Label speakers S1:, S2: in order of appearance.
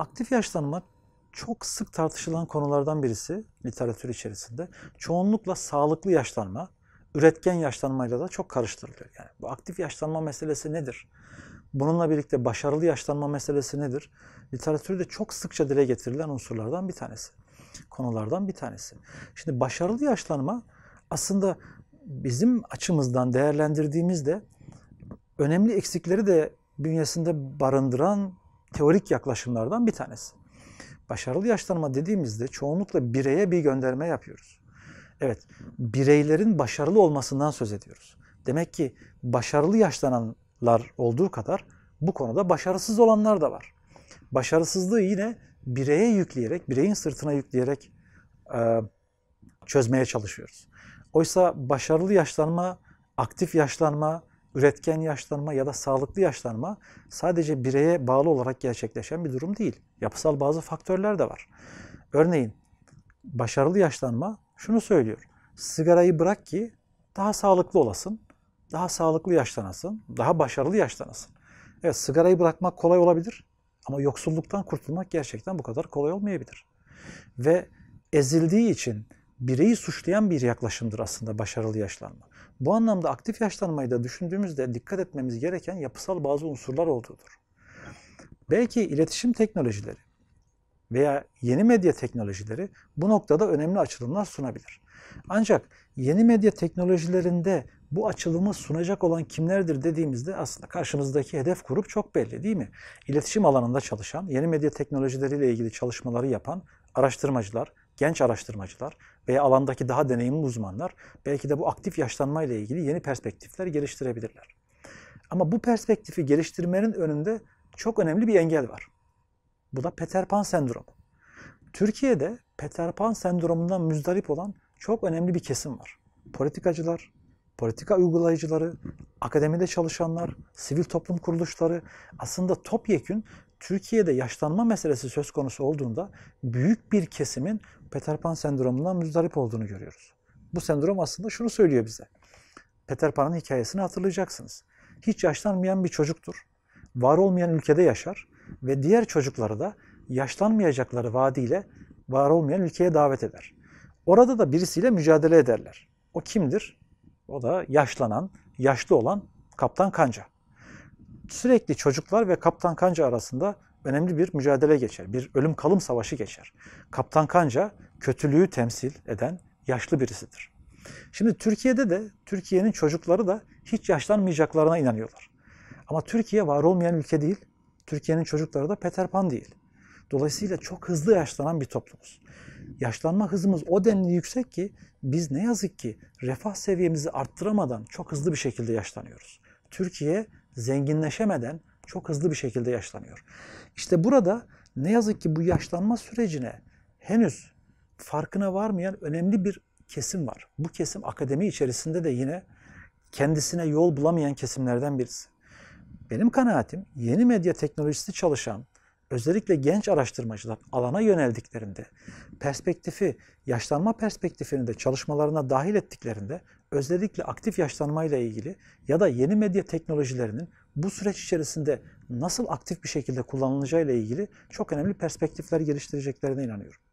S1: Aktif yaşlanma çok sık tartışılan konulardan birisi literatür içerisinde. Çoğunlukla sağlıklı yaşlanma, üretken yaşlanmayla da çok karıştırılıyor. Yani bu aktif yaşlanma meselesi nedir? Bununla birlikte başarılı yaşlanma meselesi nedir? Literatürde çok sıkça dile getirilen unsurlardan bir tanesi. Konulardan bir tanesi. Şimdi başarılı yaşlanma aslında bizim açımızdan değerlendirdiğimizde önemli eksikleri de bünyesinde barındıran teorik yaklaşımlardan bir tanesi. Başarılı yaşlanma dediğimizde çoğunlukla bireye bir gönderme yapıyoruz. Evet, bireylerin başarılı olmasından söz ediyoruz. Demek ki başarılı yaşlananlar olduğu kadar bu konuda başarısız olanlar da var. Başarısızlığı yine bireye yükleyerek, bireyin sırtına yükleyerek e, çözmeye çalışıyoruz. Oysa başarılı yaşlanma, aktif yaşlanma, üretken yaşlanma ya da sağlıklı yaşlanma sadece bireye bağlı olarak gerçekleşen bir durum değil. Yapısal bazı faktörler de var. Örneğin başarılı yaşlanma şunu söylüyor. Sigarayı bırak ki daha sağlıklı olasın, daha sağlıklı yaşlanasın, daha başarılı yaşlanasın. Evet sigarayı bırakmak kolay olabilir ama yoksulluktan kurtulmak gerçekten bu kadar kolay olmayabilir. Ve ezildiği için bireyi suçlayan bir yaklaşımdır aslında başarılı yaşlanma. Bu anlamda aktif yaşlanmayı da düşündüğümüzde dikkat etmemiz gereken yapısal bazı unsurlar olduğudur. Belki iletişim teknolojileri veya yeni medya teknolojileri bu noktada önemli açılımlar sunabilir. Ancak yeni medya teknolojilerinde bu açılımı sunacak olan kimlerdir dediğimizde aslında karşımızdaki hedef grup çok belli değil mi? İletişim alanında çalışan, yeni medya teknolojileriyle ilgili çalışmaları yapan araştırmacılar, genç araştırmacılar veya alandaki daha deneyimli uzmanlar belki de bu aktif yaşlanma ile ilgili yeni perspektifler geliştirebilirler. Ama bu perspektifi geliştirmenin önünde çok önemli bir engel var. Bu da Peter Pan sendromu. Türkiye'de Peter Pan sendromundan müzdarip olan çok önemli bir kesim var. Politikacılar, politika uygulayıcıları, akademide çalışanlar, sivil toplum kuruluşları aslında topyekün Türkiye'de yaşlanma meselesi söz konusu olduğunda büyük bir kesimin Peter Pan sendromundan müzdarip olduğunu görüyoruz. Bu sendrom aslında şunu söylüyor bize. Peter Pan'ın hikayesini hatırlayacaksınız. Hiç yaşlanmayan bir çocuktur. Var olmayan ülkede yaşar ve diğer çocukları da yaşlanmayacakları vaadiyle var olmayan ülkeye davet eder. Orada da birisiyle mücadele ederler. O kimdir? O da yaşlanan, yaşlı olan Kaptan Kanca sürekli çocuklar ve Kaptan Kanca arasında önemli bir mücadele geçer. Bir ölüm kalım savaşı geçer. Kaptan Kanca kötülüğü temsil eden yaşlı birisidir. Şimdi Türkiye'de de Türkiye'nin çocukları da hiç yaşlanmayacaklarına inanıyorlar. Ama Türkiye var olmayan ülke değil. Türkiye'nin çocukları da Peter Pan değil. Dolayısıyla çok hızlı yaşlanan bir toplumuz. Yaşlanma hızımız o denli yüksek ki biz ne yazık ki refah seviyemizi arttıramadan çok hızlı bir şekilde yaşlanıyoruz. Türkiye zenginleşemeden çok hızlı bir şekilde yaşlanıyor. İşte burada ne yazık ki bu yaşlanma sürecine henüz farkına varmayan önemli bir kesim var. Bu kesim akademi içerisinde de yine kendisine yol bulamayan kesimlerden birisi. Benim kanaatim yeni medya teknolojisi çalışan özellikle genç araştırmacılar alana yöneldiklerinde, perspektifi, yaşlanma perspektifini de çalışmalarına dahil ettiklerinde özellikle aktif yaşlanmayla ilgili ya da yeni medya teknolojilerinin bu süreç içerisinde nasıl aktif bir şekilde kullanılacağıyla ilgili çok önemli perspektifler geliştireceklerine inanıyorum.